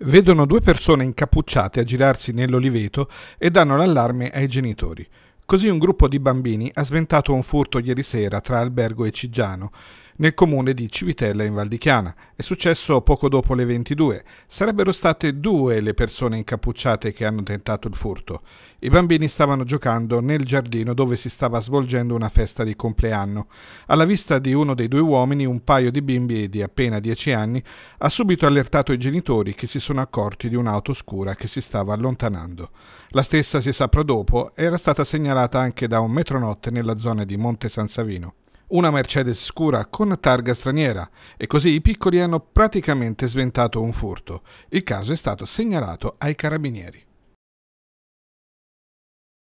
Vedono due persone incappucciate a girarsi nell'oliveto e danno l'allarme ai genitori. Così un gruppo di bambini ha sventato un furto ieri sera tra Albergo e Cigiano nel comune di Civitella in Valdichiana. È successo poco dopo le 22. Sarebbero state due le persone incappucciate che hanno tentato il furto. I bambini stavano giocando nel giardino dove si stava svolgendo una festa di compleanno. Alla vista di uno dei due uomini, un paio di bimbi di appena 10 anni ha subito allertato i genitori che si sono accorti di un'auto scura che si stava allontanando. La stessa, si saprà dopo, era stata segnalata anche da un metronotte nella zona di Monte San Savino una Mercedes scura con targa straniera e così i piccoli hanno praticamente sventato un furto. Il caso è stato segnalato ai carabinieri.